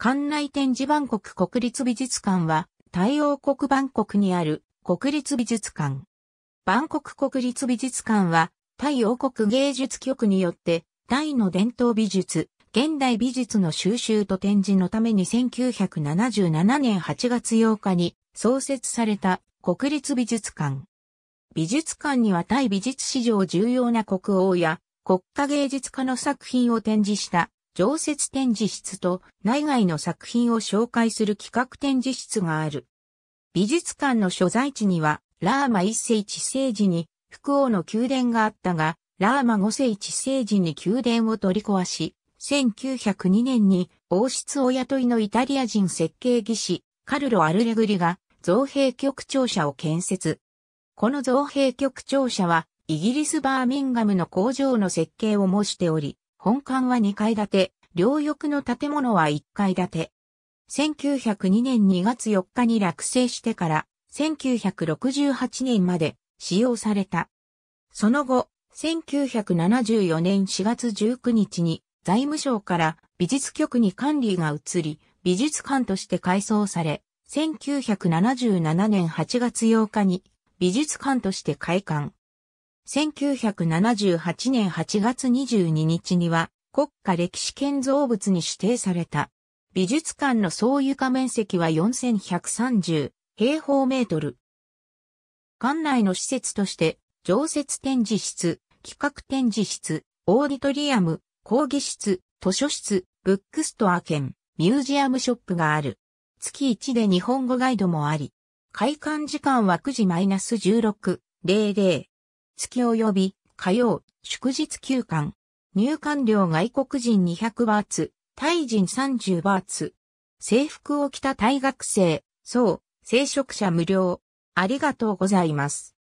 館内展示万国国立美術館は、対陽国万国にある国立美術館。万国国立美術館は、太陽王国芸術局によって、タイの伝統美術、現代美術の収集と展示のために1977年8月8日に創設された国立美術館。美術館にはタイ美術史上重要な国王や国家芸術家の作品を展示した常設展示室と内外の作品を紹介する企画展示室がある。美術館の所在地には、ラーマ一世一世時に、福王の宮殿があったが、ラーマ五世一世時に宮殿を取り壊し、1902年に王室お雇いのイタリア人設計技師、カルロ・アルレグリが造幣局庁舎を建設。この造幣局庁舎は、イギリスバーミンガムの工場の設計を模しており、本館は2階建て、両翼の建物は1階建て。1902年2月4日に落成してから、1968年まで使用された。その後、1974年4月19日に財務省から美術局に管理が移り、美術館として改装され、1977年8月8日に美術館として開館。1978年8月22日には国家歴史建造物に指定された。美術館の総床面積は4130平方メートル。館内の施設として常設展示室、企画展示室、オーディトリアム、講義室、図書室、ブックストア兼、ミュージアムショップがある。月1で日本語ガイドもあり、開館時間は9時 -16、00、月及び火曜、祝日休館。入館料外国人200バーツ、タイ人30バーツ。制服を着た大学生、そう、聖職者無料。ありがとうございます。